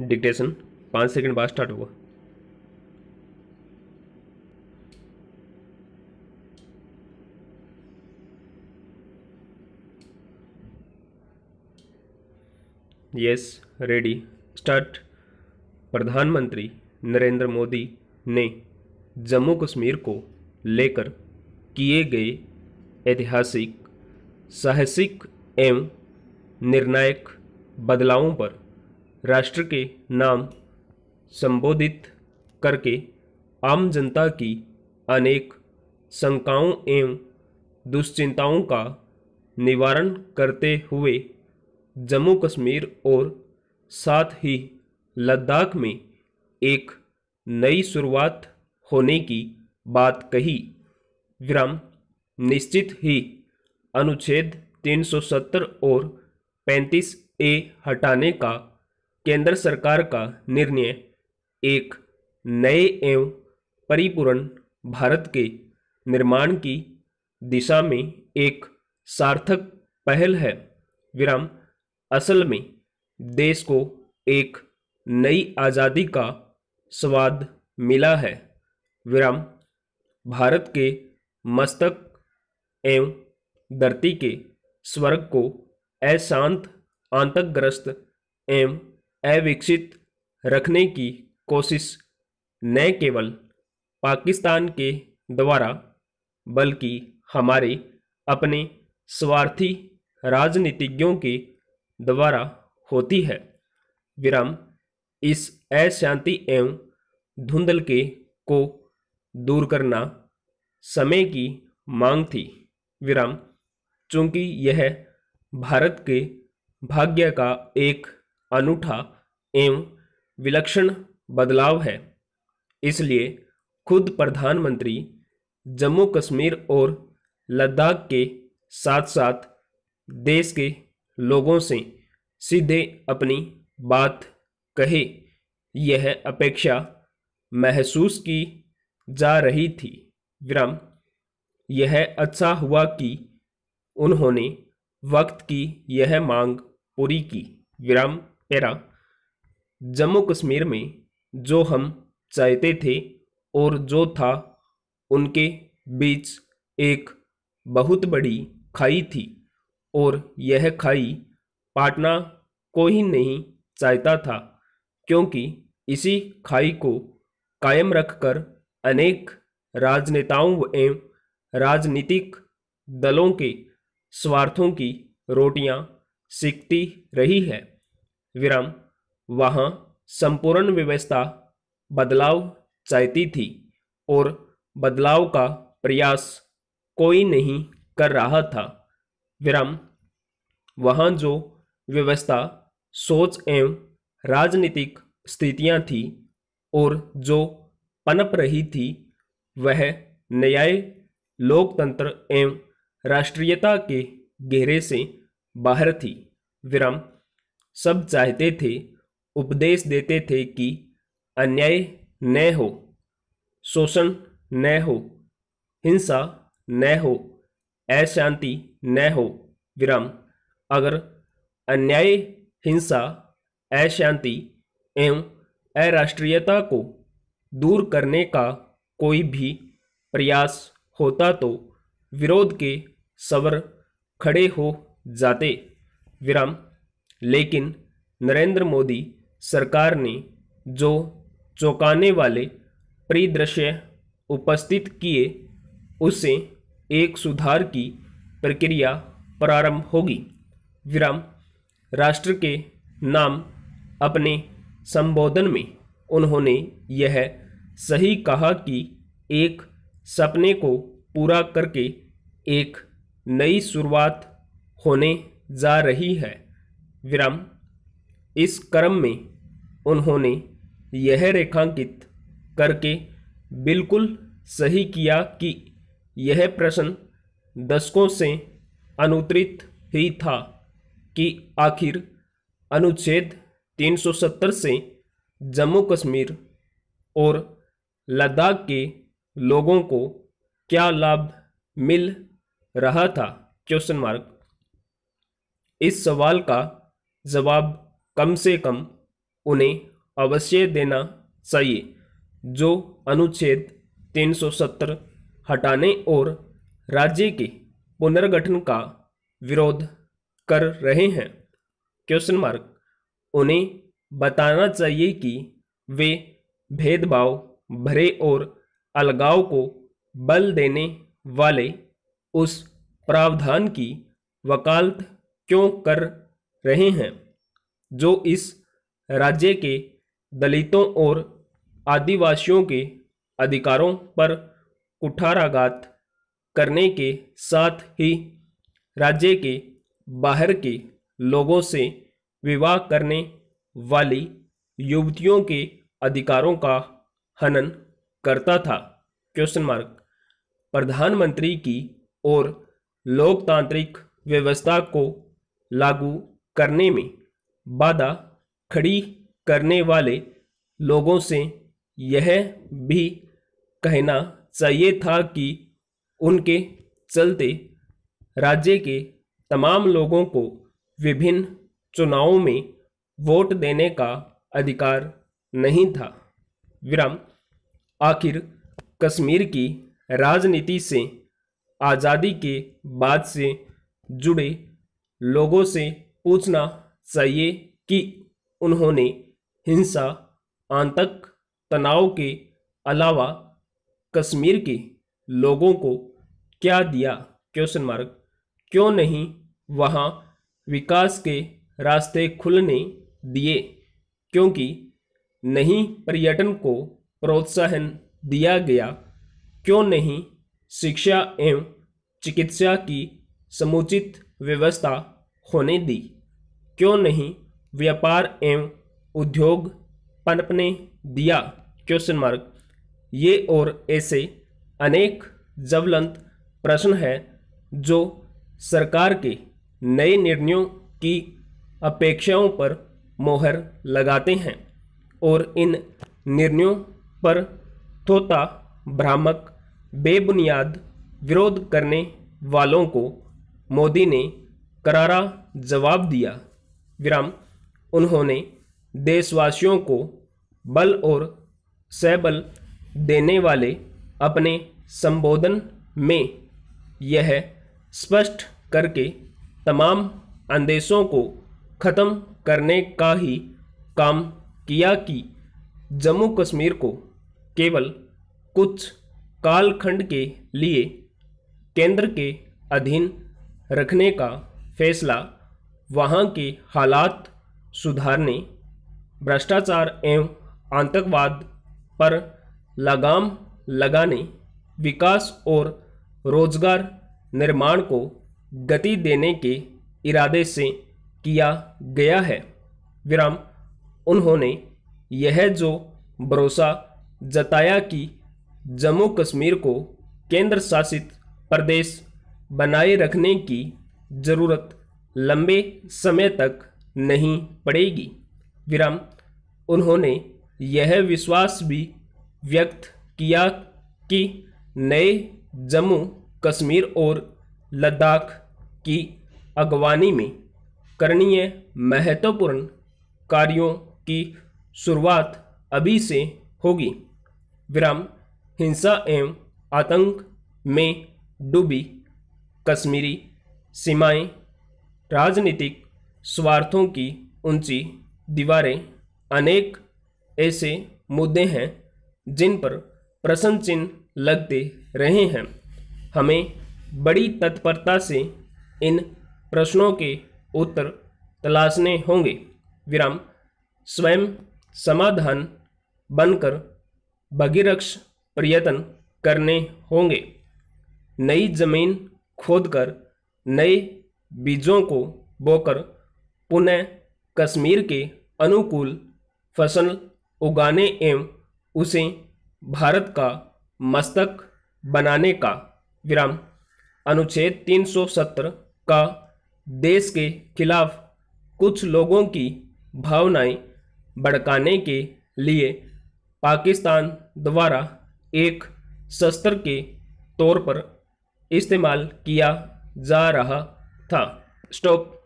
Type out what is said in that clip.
dictation पाँच second बाद start होगा यस रेडी स्टार्ट प्रधानमंत्री नरेंद्र मोदी ने जम्मू कश्मीर को लेकर किए गए ऐतिहासिक साहसिक एवं निर्णायक बदलावों पर राष्ट्र के नाम संबोधित करके आम जनता की अनेक शंकाओं एवं दुश्चिंताओं का निवारण करते हुए जम्मू कश्मीर और साथ ही लद्दाख में एक नई शुरुआत होने की बात कही विराम निश्चित ही अनुच्छेद 370 और 35 ए हटाने का केंद्र सरकार का निर्णय एक नए एवं परिपूर्ण भारत के निर्माण की दिशा में एक सार्थक पहल है विराम असल में देश को एक नई आज़ादी का स्वाद मिला है विराम भारत के मस्तक एवं धरती के स्वर्ग को अशांत आतंकग्रस्त एवं अविकसित रखने की कोशिश न केवल पाकिस्तान के द्वारा बल्कि हमारे अपने स्वार्थी राजनीतिज्ञों के द्वारा होती है विराम इस अशांति एवं धुंधल के को दूर करना समय की मांग थी विराम चूंकि यह भारत के भाग्य का एक अनूठा एवं विलक्षण बदलाव है इसलिए खुद प्रधानमंत्री जम्मू कश्मीर और लद्दाख के साथ साथ देश के लोगों से सीधे अपनी बात कहे यह अपेक्षा महसूस की जा रही थी विराम यह अच्छा हुआ कि उन्होंने वक्त की यह मांग पूरी की विराम एरा जम्मू कश्मीर में जो हम चाहते थे और जो था उनके बीच एक बहुत बड़ी खाई थी और यह खाई पाटना को ही नहीं चाहता था क्योंकि इसी खाई को कायम रखकर अनेक राजनेताओं एवं राजनीतिक दलों के स्वार्थों की रोटियां सिकती रही है विराम वहाँ संपूर्ण व्यवस्था बदलाव चाहती थी और बदलाव का प्रयास कोई नहीं कर रहा था विराम वहां जो व्यवस्था सोच एवं राजनीतिक स्थितियां थी और जो पनप रही थी वह न्याय लोकतंत्र एवं राष्ट्रीयता के घेरे से बाहर थी विराम सब चाहते थे उपदेश देते थे कि अन्याय न हो शोषण न हो हिंसा न हो अशांति न हो विराम अगर अन्याय हिंसा अशांति एवं अराष्ट्रीयता को दूर करने का कोई भी प्रयास होता तो विरोध के सवर खड़े हो जाते विराम लेकिन नरेंद्र मोदी सरकार ने जो चौंकाने वाले परिदृश्य उपस्थित किए उससे एक सुधार की प्रक्रिया प्रारंभ होगी विराम राष्ट्र के नाम अपने संबोधन में उन्होंने यह सही कहा कि एक सपने को पूरा करके एक नई शुरुआत होने जा रही है विराम इस क्रम में उन्होंने यह रेखांकित करके बिल्कुल सही किया कि यह प्रश्न दशकों से अनुतरित ही था कि आखिर अनुच्छेद 370 से जम्मू कश्मीर और लद्दाख के लोगों को क्या लाभ मिल रहा था क्वेश्चन मार्क इस सवाल का जवाब कम से कम उन्हें अवश्य देना चाहिए जो अनुच्छेद 370 हटाने और राज्य के पुनर्गठन का विरोध कर रहे हैं क्वेश्चन मार्क उन्हें बताना चाहिए कि वे भेदभाव भरे और अलगाव को बल देने वाले उस प्रावधान की वकालत क्यों कर रहे हैं जो इस राज्य के दलितों और आदिवासियों के अधिकारों पर कुठाराघात करने के साथ ही राज्य के बाहर के लोगों से विवाह करने वाली युवतियों के अधिकारों का हनन करता था क्वेश्चन मार्क प्रधानमंत्री की और लोकतांत्रिक व्यवस्था को लागू करने में बाधा खड़ी करने वाले लोगों से यह भी कहना चाहिए था कि उनके चलते राज्य के तमाम लोगों को विभिन्न चुनावों में वोट देने का अधिकार नहीं था विराम आखिर कश्मीर की राजनीति से आज़ादी के बाद से जुड़े लोगों से पूछना चाहिए कि उन्होंने हिंसा आतंक तनाव के अलावा कश्मीर के लोगों को क्या दिया क्वेश्चन मार्क क्यों नहीं वहाँ विकास के रास्ते खुलने दिए क्योंकि नहीं पर्यटन को प्रोत्साहन दिया गया क्यों नहीं शिक्षा एवं चिकित्सा की समुचित व्यवस्था होने दी क्यों नहीं व्यापार एवं उद्योग पनपने दिया क्वेश्चन मार्क ये और ऐसे अनेक ज्वलंत प्रश्न है जो सरकार के नए निर्णयों की अपेक्षाओं पर मोहर लगाते हैं और इन निर्णयों पर तोता भ्रामक बेबुनियाद विरोध करने वालों को मोदी ने करारा जवाब दिया विराम उन्होंने देशवासियों को बल और सहबल देने वाले अपने संबोधन में यह स्पष्ट करके तमाम अंदेशों को ख़त्म करने का ही काम किया कि जम्मू कश्मीर को केवल कुछ कालखंड के लिए केंद्र के अधीन रखने का फैसला वहाँ के हालात सुधारने भ्रष्टाचार एवं आतंकवाद पर लगाम लगाने विकास और रोजगार निर्माण को गति देने के इरादे से किया गया है विराम उन्होंने यह जो भरोसा जताया कि जम्मू कश्मीर को केंद्र शासित प्रदेश बनाए रखने की ज़रूरत लंबे समय तक नहीं पड़ेगी विराम उन्होंने यह विश्वास भी व्यक्त किया कि नए जम्मू कश्मीर और लद्दाख की अगवानी में करणीय महत्वपूर्ण कार्यों की शुरुआत अभी से होगी विराम हिंसा एवं आतंक में डूबी कश्मीरी सीमाएं, राजनीतिक स्वार्थों की ऊंची दीवारें अनेक ऐसे मुद्दे हैं जिन पर प्रश्न चिन्ह लगते रहे हैं हमें बड़ी तत्परता से इन प्रश्नों के उत्तर तलाशने होंगे विराम स्वयं समाधान बनकर भगीरक्ष प्रयत्न करने होंगे नई जमीन खोदकर नए बीजों को बोकर पुनः कश्मीर के अनुकूल फसल उगाने एवं उसे भारत का मस्तक बनाने का विराम अनुच्छेद 370 का देश के खिलाफ कुछ लोगों की भावनाएं भड़काने के लिए पाकिस्तान द्वारा एक शस्त्र के तौर पर इस्तेमाल किया जा रहा था स्टॉप